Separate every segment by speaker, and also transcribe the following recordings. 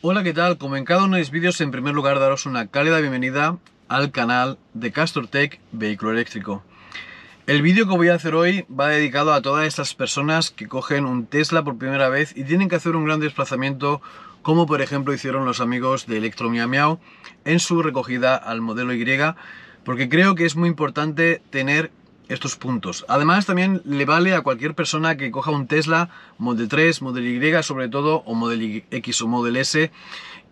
Speaker 1: Hola, ¿qué tal? Como en cada uno de mis vídeos, en primer lugar daros una cálida bienvenida al canal de Castor Tech Vehículo Eléctrico. El vídeo que voy a hacer hoy va dedicado a todas estas personas que cogen un Tesla por primera vez y tienen que hacer un gran desplazamiento como por ejemplo hicieron los amigos de Electro en su recogida al modelo Y porque creo que es muy importante tener estos puntos. Además, también le vale a cualquier persona que coja un Tesla Model 3, Model Y sobre todo, o Model X o Model S,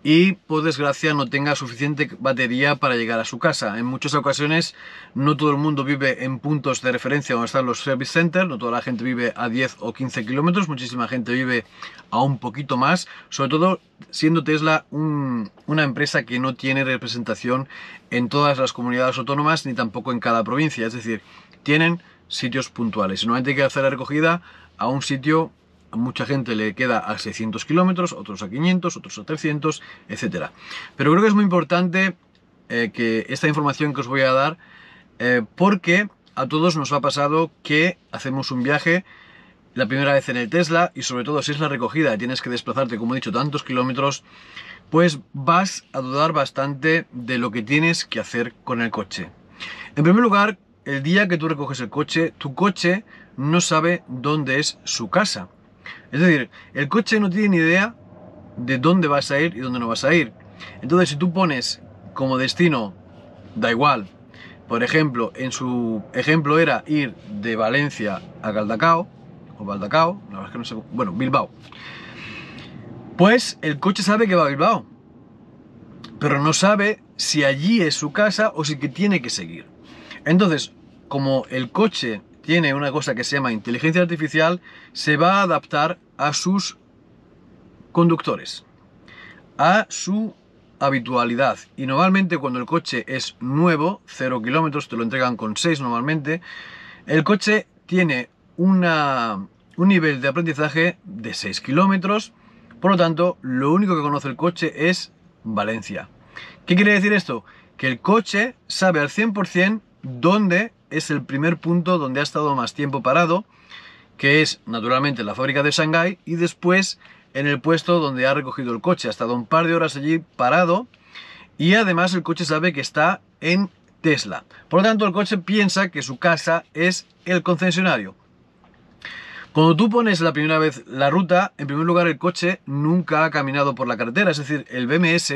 Speaker 1: y por desgracia no tenga suficiente batería para llegar a su casa. En muchas ocasiones no todo el mundo vive en puntos de referencia donde están los service centers, no toda la gente vive a 10 o 15 kilómetros, muchísima gente vive a un poquito más, sobre todo siendo Tesla una empresa que no tiene representación en todas las comunidades autónomas ni tampoco en cada provincia, es decir, tienen sitios puntuales. Normalmente hay que hacer la recogida a un sitio, a mucha gente le queda a 600 kilómetros, otros a 500, otros a 300, etc. Pero creo que es muy importante eh, que esta información que os voy a dar, eh, porque a todos nos ha pasado que hacemos un viaje la primera vez en el Tesla y sobre todo si es la recogida y tienes que desplazarte, como he dicho, tantos kilómetros, pues vas a dudar bastante de lo que tienes que hacer con el coche. En primer lugar, el día que tú recoges el coche, tu coche no sabe dónde es su casa. Es decir, el coche no tiene ni idea de dónde vas a ir y dónde no vas a ir. Entonces, si tú pones como destino, da igual, por ejemplo, en su ejemplo era ir de Valencia a Caldacao, o Valdacao, la verdad es que no sé, bueno, Bilbao. Pues el coche sabe que va a Bilbao, pero no sabe si allí es su casa o si que tiene que seguir. Entonces, como el coche tiene una cosa que se llama inteligencia artificial, se va a adaptar a sus conductores, a su habitualidad. Y normalmente cuando el coche es nuevo, 0 kilómetros, te lo entregan con 6 normalmente, el coche tiene un nivel de aprendizaje de 6 kilómetros, por lo tanto, lo único que conoce el coche es Valencia. ¿Qué quiere decir esto? Que el coche sabe al 100% Dónde es el primer punto donde ha estado más tiempo parado, que es naturalmente la fábrica de Shanghai y después en el puesto donde ha recogido el coche. Ha estado un par de horas allí parado y además el coche sabe que está en Tesla. Por lo tanto, el coche piensa que su casa es el concesionario. Cuando tú pones la primera vez la ruta, en primer lugar el coche nunca ha caminado por la carretera, es decir, el BMS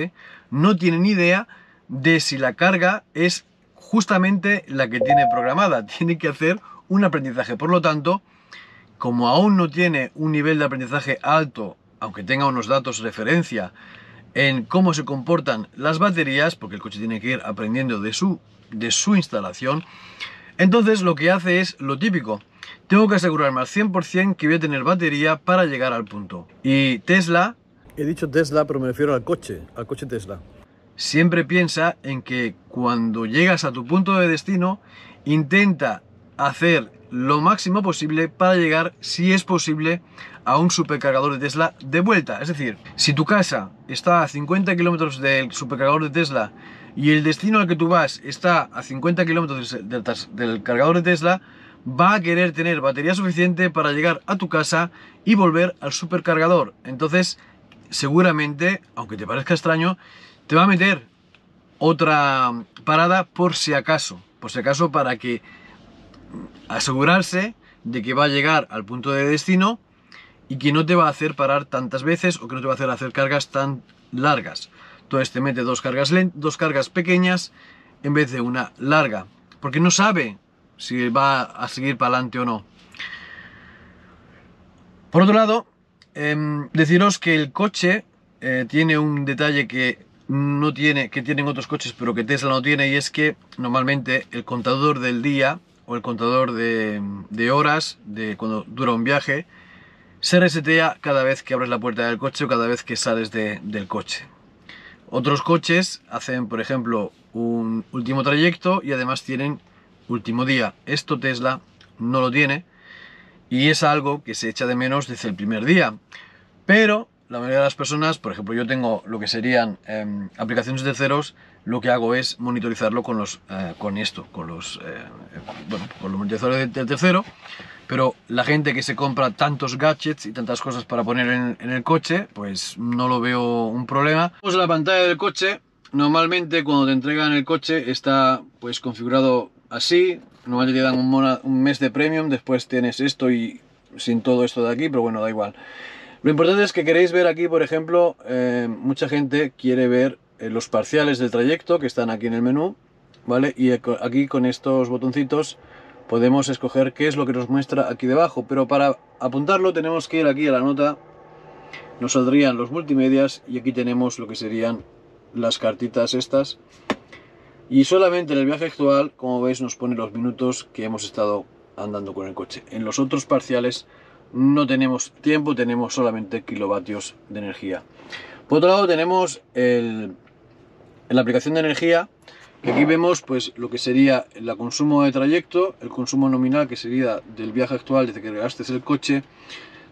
Speaker 1: no tiene ni idea de si la carga es justamente la que tiene programada. Tiene que hacer un aprendizaje. Por lo tanto, como aún no tiene un nivel de aprendizaje alto, aunque tenga unos datos de referencia en cómo se comportan las baterías, porque el coche tiene que ir aprendiendo de su, de su instalación, entonces lo que hace es lo típico. Tengo que asegurarme al 100% que voy a tener batería para llegar al punto. Y Tesla... He dicho Tesla, pero me refiero al coche, al coche Tesla siempre piensa en que cuando llegas a tu punto de destino, intenta hacer lo máximo posible para llegar, si es posible, a un supercargador de Tesla de vuelta. Es decir, si tu casa está a 50 kilómetros del supercargador de Tesla y el destino al que tú vas está a 50 kilómetros del, del cargador de Tesla, va a querer tener batería suficiente para llegar a tu casa y volver al supercargador. Entonces, seguramente, aunque te parezca extraño, te va a meter otra parada por si acaso, por si acaso para que asegurarse de que va a llegar al punto de destino y que no te va a hacer parar tantas veces o que no te va a hacer hacer cargas tan largas. Entonces te mete dos cargas, dos cargas pequeñas en vez de una larga, porque no sabe si va a seguir para adelante o no. Por otro lado, em, deciros que el coche eh, tiene un detalle que no tiene, que tienen otros coches, pero que Tesla no tiene, y es que normalmente el contador del día o el contador de, horas, de cuando dura un viaje, se resetea cada vez que abres la puerta del coche o cada vez que sales del coche. Otros coches hacen, por ejemplo, un último trayecto y además tienen último día. Esto Tesla no lo tiene y es algo que se echa de menos desde el primer día. Pero la mayoría de las personas, por ejemplo, yo tengo lo que serían em, aplicaciones de ceros, lo que hago es monitorizarlo con los eh, con esto, con los eh, bueno, los monitorizadores de tercero, pero la gente que se compra tantos gadgets y tantas cosas para poner en, el coche, pues no lo veo un problema. Pues la pantalla del coche, normalmente cuando te entregan el coche está pues configurado así, normalmente te dan un mes de premium, después tienes esto y sin todo esto de aquí, pero bueno, da igual. Lo importante es que queréis ver aquí, por ejemplo, eh, mucha gente quiere ver eh, los parciales del trayecto que están aquí en el menú, ¿vale? Y eh, aquí con estos botoncitos podemos escoger qué es lo que nos muestra aquí debajo, pero para apuntarlo tenemos que ir aquí a la nota, nos saldrían los multimedias y aquí tenemos lo que serían las cartitas estas. Y solamente en el viaje actual, como veis, nos pone los minutos que hemos estado andando con el coche. En los otros parciales no tenemos tiempo, tenemos solamente kilovatios de energía. Por otro lado tenemos el, la aplicación de energía, que aquí vemos pues lo que sería el consumo de trayecto, el consumo nominal que sería del viaje actual desde que gastes el coche,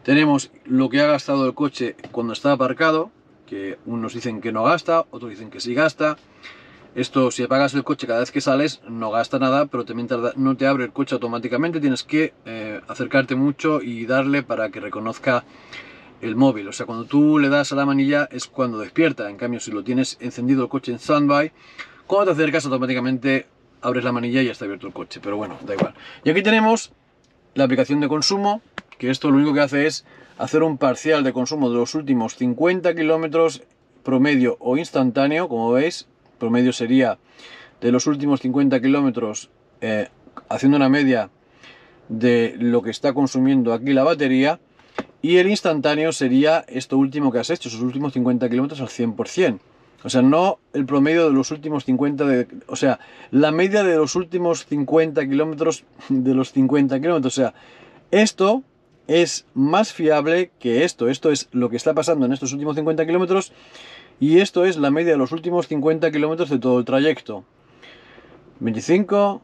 Speaker 1: tenemos lo que ha gastado el coche cuando está aparcado, que unos dicen que no gasta, otros dicen que sí gasta, esto, si apagas el coche cada vez que sales, no gasta nada, pero también no te abre el coche automáticamente, tienes que eh, acercarte mucho y darle para que reconozca el móvil. O sea, cuando tú le das a la manilla es cuando despierta. En cambio, si lo tienes encendido el coche en standby, cuando te acercas automáticamente abres la manilla y ya está abierto el coche. Pero bueno, da igual. Y aquí tenemos la aplicación de consumo, que esto lo único que hace es hacer un parcial de consumo de los últimos 50 kilómetros promedio o instantáneo, como veis, promedio sería de los últimos 50 kilómetros, eh, haciendo una media de lo que está consumiendo aquí la batería, y el instantáneo sería esto último que has hecho, esos últimos 50 kilómetros al 100%. O sea, no el promedio de los últimos 50, o sea, la media de los últimos 50 kilómetros de los 50 kilómetros. O sea, esto es más fiable que esto. Esto es lo que está pasando en estos últimos 50 kilómetros y esto es la media de los últimos 50 kilómetros de todo el trayecto. 25,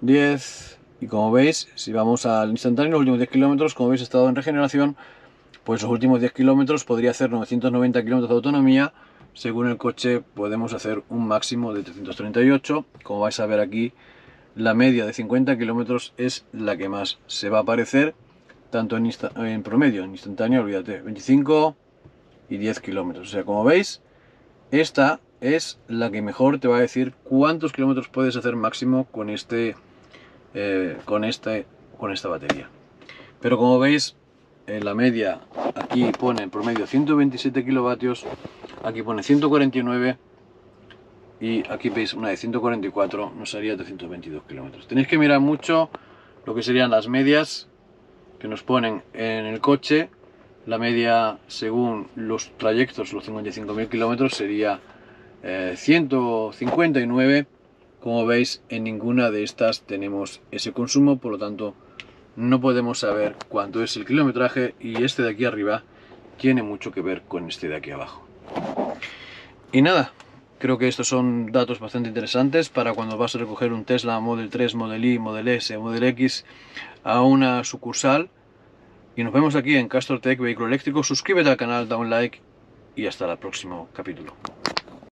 Speaker 1: 10 y como veis, si vamos al instantáneo, los últimos 10 kilómetros, como veis he estado en regeneración, pues los últimos 10 kilómetros podría hacer 990 kilómetros de autonomía, según el coche podemos hacer un máximo de 338, como vais a ver aquí, la media de 50 kilómetros es la que más se va a aparecer, tanto en, promedio, en instantáneo, olvídate, 25 y 10 kilómetros. O sea, como veis, esta es la que mejor te va a decir cuántos kilómetros puedes hacer máximo con este, eh, con este, con esta batería. Pero como veis, en eh, la media aquí pone en promedio 127 kilovatios, aquí pone 149 y aquí veis una de 144, nos haría 222 kilómetros. Tenéis que mirar mucho lo que serían las medias que nos ponen en el coche la media, según los trayectos, los 55.000 kilómetros, sería 159. Eh, Como veis, en ninguna de estas tenemos ese consumo, por lo tanto, no podemos saber cuánto es el kilometraje y este de aquí arriba tiene mucho que ver con este de aquí abajo. Y nada, creo que estos son datos bastante interesantes para cuando vas a recoger un Tesla Model 3, Model Y, Model S, Model X a una sucursal y nos vemos aquí en Castor Tech Vehículo Eléctrico. Suscríbete al canal, da un like y hasta el próximo capítulo.